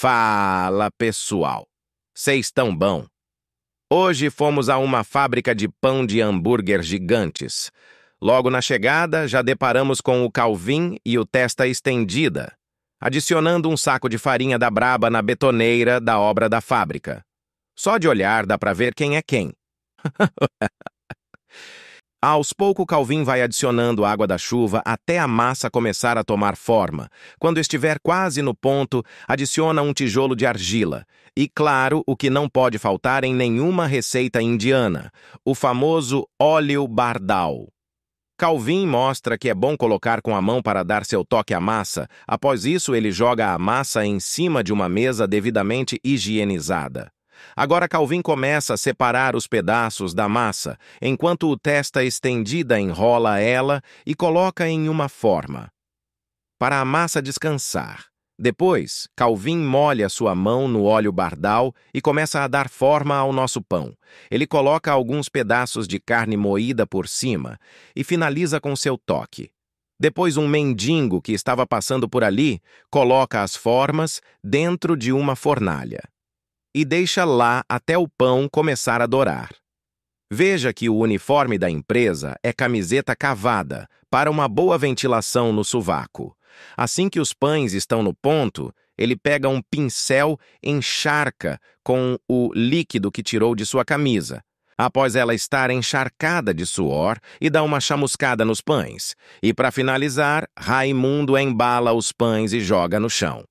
Fala, pessoal. Vocês tão bom? Hoje fomos a uma fábrica de pão de hambúrguer gigantes. Logo na chegada, já deparamos com o Calvin e o Testa Estendida, adicionando um saco de farinha da Braba na betoneira da obra da fábrica. Só de olhar dá para ver quem é quem. Aos poucos Calvin vai adicionando água da chuva até a massa começar a tomar forma. Quando estiver quase no ponto, adiciona um tijolo de argila. E claro, o que não pode faltar em nenhuma receita indiana, o famoso óleo bardal. Calvin mostra que é bom colocar com a mão para dar seu toque à massa. Após isso, ele joga a massa em cima de uma mesa devidamente higienizada. Agora Calvin começa a separar os pedaços da massa, enquanto o testa estendida enrola ela e coloca em uma forma. Para a massa descansar. Depois, Calvin molha sua mão no óleo bardal e começa a dar forma ao nosso pão. Ele coloca alguns pedaços de carne moída por cima e finaliza com seu toque. Depois, um mendigo que estava passando por ali coloca as formas dentro de uma fornalha e deixa lá até o pão começar a dourar. Veja que o uniforme da empresa é camiseta cavada, para uma boa ventilação no sovaco. Assim que os pães estão no ponto, ele pega um pincel, encharca com o líquido que tirou de sua camisa. Após ela estar encharcada de suor, e dá uma chamuscada nos pães. E para finalizar, Raimundo embala os pães e joga no chão.